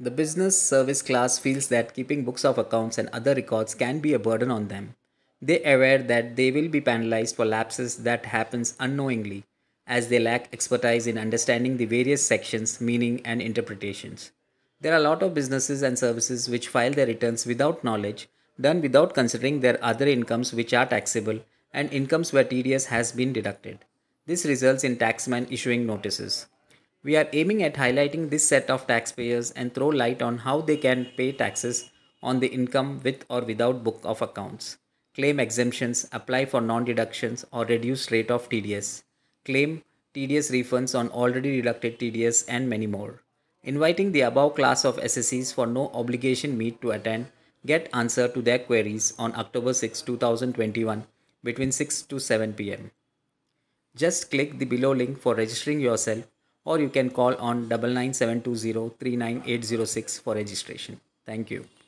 The business service class feels that keeping books of accounts and other records can be a burden on them. They aware that they will be penalized for lapses that happens unknowingly as they lack expertise in understanding the various sections, meaning and interpretations. There are a lot of businesses and services which file their returns without knowledge, done without considering their other incomes which are taxable and incomes where TDS has been deducted. This results in taxman issuing notices. We are aiming at highlighting this set of taxpayers and throw light on how they can pay taxes on the income with or without book of accounts, claim exemptions, apply for non-deductions or reduced rate of TDS, claim TDS refunds on already deducted TDS and many more. Inviting the above class of SSEs for no obligation meet to attend, get answer to their queries on October 6, 2021 between 6 to 7 pm. Just click the below link for registering yourself or you can call on double nine seven two zero three nine eight zero six for registration. Thank you.